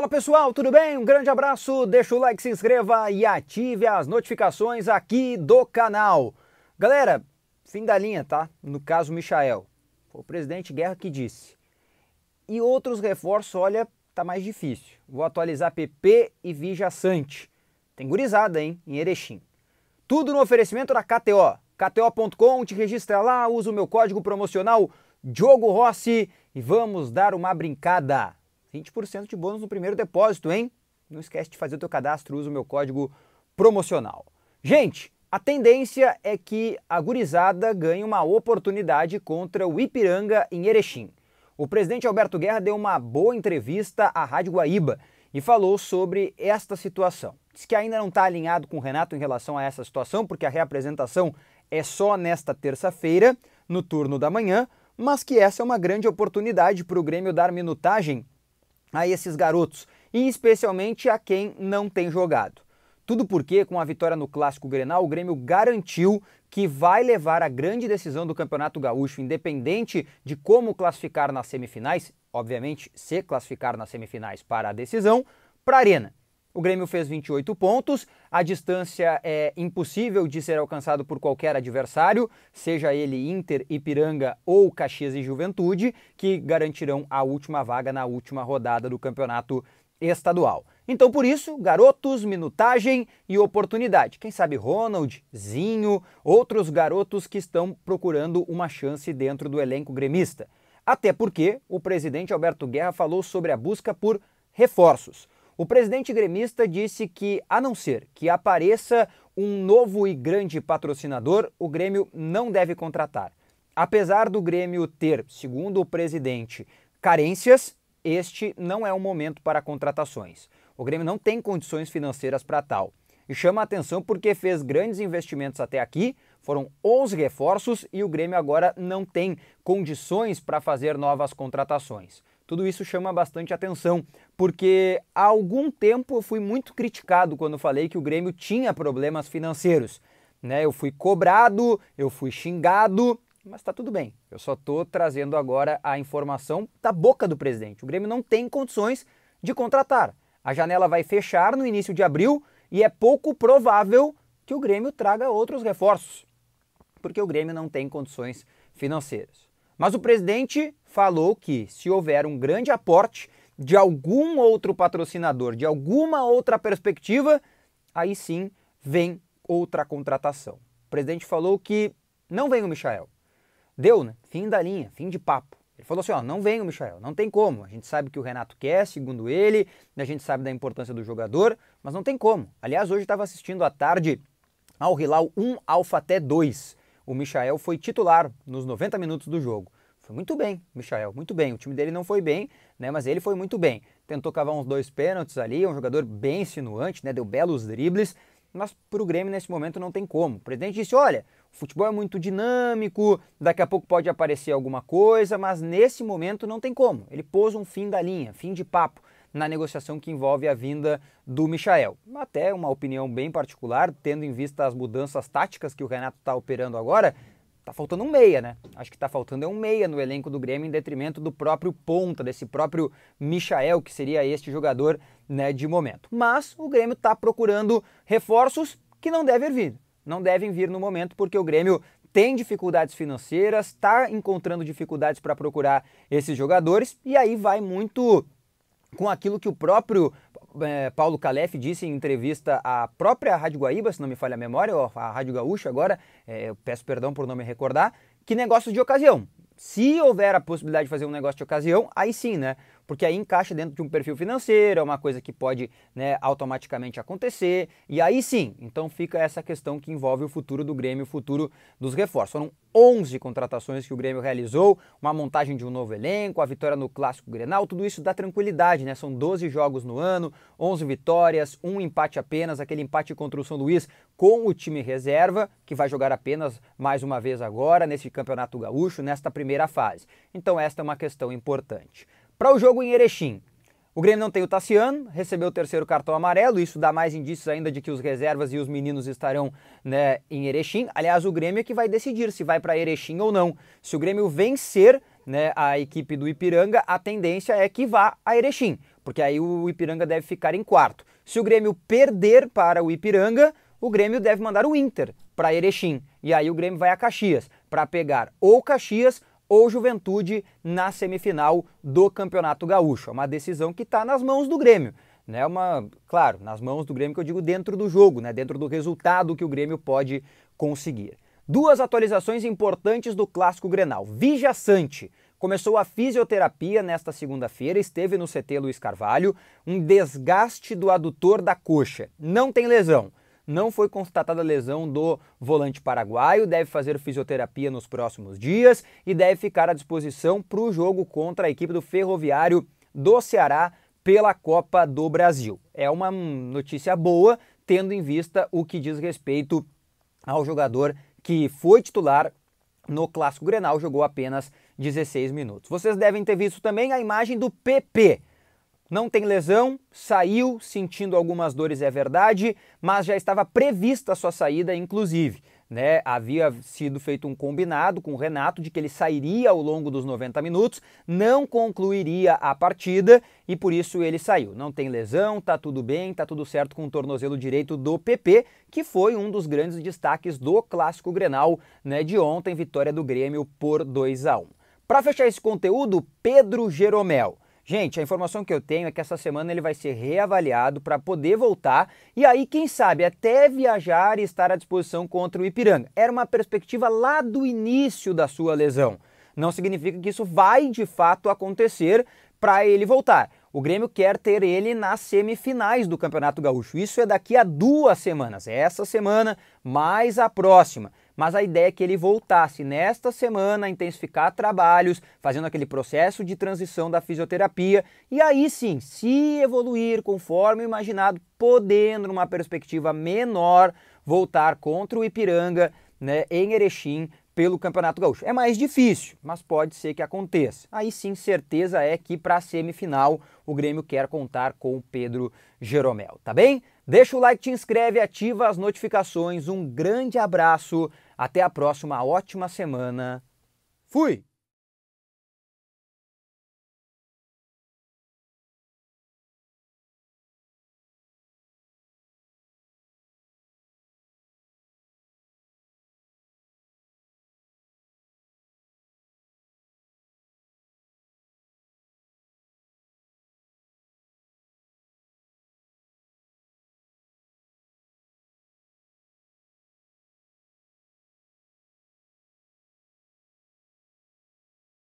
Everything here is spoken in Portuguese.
Fala pessoal, tudo bem? Um grande abraço, deixa o like, se inscreva e ative as notificações aqui do canal. Galera, fim da linha, tá? No caso Michael, foi o presidente Guerra que disse. E outros reforços, olha, tá mais difícil. Vou atualizar PP e Vija Sante. Tem gurizada, hein? Em Erechim. Tudo no oferecimento da KTO. KTO.com, te registra lá, usa o meu código promocional Diogo Rossi e vamos dar uma brincada. 20% de bônus no primeiro depósito, hein? Não esquece de fazer o teu cadastro, usa o meu código promocional. Gente, a tendência é que a gurizada ganhe uma oportunidade contra o Ipiranga em Erechim. O presidente Alberto Guerra deu uma boa entrevista à Rádio Guaíba e falou sobre esta situação. Diz que ainda não está alinhado com o Renato em relação a essa situação, porque a reapresentação é só nesta terça-feira, no turno da manhã, mas que essa é uma grande oportunidade para o Grêmio dar minutagem a esses garotos e especialmente a quem não tem jogado. Tudo porque, com a vitória no Clássico Grenal, o Grêmio garantiu que vai levar a grande decisão do Campeonato Gaúcho, independente de como classificar nas semifinais, obviamente, se classificar nas semifinais para a decisão, para a Arena. O Grêmio fez 28 pontos, a distância é impossível de ser alcançada por qualquer adversário, seja ele Inter, Ipiranga ou Caxias e Juventude, que garantirão a última vaga na última rodada do campeonato estadual. Então, por isso, garotos, minutagem e oportunidade. Quem sabe Ronald, Zinho, outros garotos que estão procurando uma chance dentro do elenco gremista. Até porque o presidente Alberto Guerra falou sobre a busca por reforços. O presidente gremista disse que, a não ser que apareça um novo e grande patrocinador, o Grêmio não deve contratar. Apesar do Grêmio ter, segundo o presidente, carências, este não é o momento para contratações. O Grêmio não tem condições financeiras para tal. E chama a atenção porque fez grandes investimentos até aqui, foram 11 reforços e o Grêmio agora não tem condições para fazer novas contratações. Tudo isso chama bastante atenção, porque há algum tempo eu fui muito criticado quando falei que o Grêmio tinha problemas financeiros. Né? Eu fui cobrado, eu fui xingado, mas tá tudo bem. Eu só tô trazendo agora a informação da boca do presidente. O Grêmio não tem condições de contratar. A janela vai fechar no início de abril e é pouco provável que o Grêmio traga outros reforços, porque o Grêmio não tem condições financeiras. Mas o presidente falou que se houver um grande aporte de algum outro patrocinador, de alguma outra perspectiva, aí sim vem outra contratação. O presidente falou que não vem o Michael. Deu, né? Fim da linha, fim de papo. Ele falou assim: ó, não vem o Michael, não tem como. A gente sabe que o Renato quer, segundo ele, a gente sabe da importância do jogador, mas não tem como. Aliás, hoje estava assistindo à tarde ao Hilal 1 Alfa até 2 o Michael foi titular nos 90 minutos do jogo. Foi muito bem, Michael, muito bem. O time dele não foi bem, né, mas ele foi muito bem. Tentou cavar uns dois pênaltis ali, é um jogador bem insinuante, né, deu belos dribles, mas para o Grêmio nesse momento não tem como. O presidente disse: olha, o futebol é muito dinâmico, daqui a pouco pode aparecer alguma coisa, mas nesse momento não tem como. Ele pôs um fim da linha, fim de papo na negociação que envolve a vinda do Michael. Até uma opinião bem particular, tendo em vista as mudanças táticas que o Renato está operando agora, está faltando um meia, né? Acho que está faltando é um meia no elenco do Grêmio em detrimento do próprio ponta, desse próprio Michael, que seria este jogador, né, de momento. Mas o Grêmio está procurando reforços que não devem vir. Não devem vir no momento porque o Grêmio tem dificuldades financeiras, está encontrando dificuldades para procurar esses jogadores e aí vai muito com aquilo que o próprio é, Paulo Calef disse em entrevista à própria Rádio Guaíba, se não me falha a memória, ou a Rádio Gaúcha agora, é, eu peço perdão por não me recordar, que negócio de ocasião. Se houver a possibilidade de fazer um negócio de ocasião, aí sim, né? porque aí encaixa dentro de um perfil financeiro, é uma coisa que pode né, automaticamente acontecer. E aí sim, então fica essa questão que envolve o futuro do Grêmio, o futuro dos reforços. Foram 11 contratações que o Grêmio realizou, uma montagem de um novo elenco, a vitória no Clássico Grenal, tudo isso dá tranquilidade, né? São 12 jogos no ano, 11 vitórias, um empate apenas, aquele empate contra o São Luís com o time reserva, que vai jogar apenas mais uma vez agora nesse Campeonato Gaúcho, nesta primeira fase. Então esta é uma questão importante. Para o jogo em Erechim, o Grêmio não tem o Tassiano, recebeu o terceiro cartão amarelo, isso dá mais indícios ainda de que os reservas e os meninos estarão né, em Erechim. Aliás, o Grêmio é que vai decidir se vai para Erechim ou não. Se o Grêmio vencer né, a equipe do Ipiranga, a tendência é que vá a Erechim, porque aí o Ipiranga deve ficar em quarto. Se o Grêmio perder para o Ipiranga, o Grêmio deve mandar o Inter para Erechim. E aí o Grêmio vai a Caxias para pegar ou Caxias ou Juventude na semifinal do Campeonato Gaúcho. É uma decisão que está nas mãos do Grêmio. Né? Uma, claro, nas mãos do Grêmio que eu digo dentro do jogo, né? dentro do resultado que o Grêmio pode conseguir. Duas atualizações importantes do clássico Grenal. Vija Sante começou a fisioterapia nesta segunda-feira, esteve no CT Luiz Carvalho, um desgaste do adutor da coxa. Não tem lesão não foi constatada lesão do volante paraguaio, deve fazer fisioterapia nos próximos dias e deve ficar à disposição para o jogo contra a equipe do Ferroviário do Ceará pela Copa do Brasil. É uma notícia boa, tendo em vista o que diz respeito ao jogador que foi titular no Clássico Grenal, jogou apenas 16 minutos. Vocês devem ter visto também a imagem do PP não tem lesão, saiu sentindo algumas dores, é verdade, mas já estava prevista a sua saída, inclusive. Né, havia sido feito um combinado com o Renato de que ele sairia ao longo dos 90 minutos, não concluiria a partida e por isso ele saiu. Não tem lesão, tá tudo bem, tá tudo certo com o tornozelo direito do PP, que foi um dos grandes destaques do clássico Grenal, né, de ontem, vitória do Grêmio por 2 a 1. Para fechar esse conteúdo, Pedro Jeromel Gente, a informação que eu tenho é que essa semana ele vai ser reavaliado para poder voltar e aí, quem sabe, até viajar e estar à disposição contra o Ipiranga. Era uma perspectiva lá do início da sua lesão. Não significa que isso vai de fato acontecer para ele voltar. O Grêmio quer ter ele nas semifinais do Campeonato Gaúcho. Isso é daqui a duas semanas. É essa semana, mais a próxima mas a ideia é que ele voltasse nesta semana a intensificar trabalhos, fazendo aquele processo de transição da fisioterapia e aí sim, se evoluir conforme imaginado, podendo numa perspectiva menor voltar contra o Ipiranga, né, em Erechim pelo Campeonato Gaúcho. É mais difícil, mas pode ser que aconteça. Aí sim, certeza é que para a semifinal o Grêmio quer contar com o Pedro Jeromel, tá bem? Deixa o like, te inscreve, ativa as notificações. Um grande abraço até a próxima, ótima semana. Fui!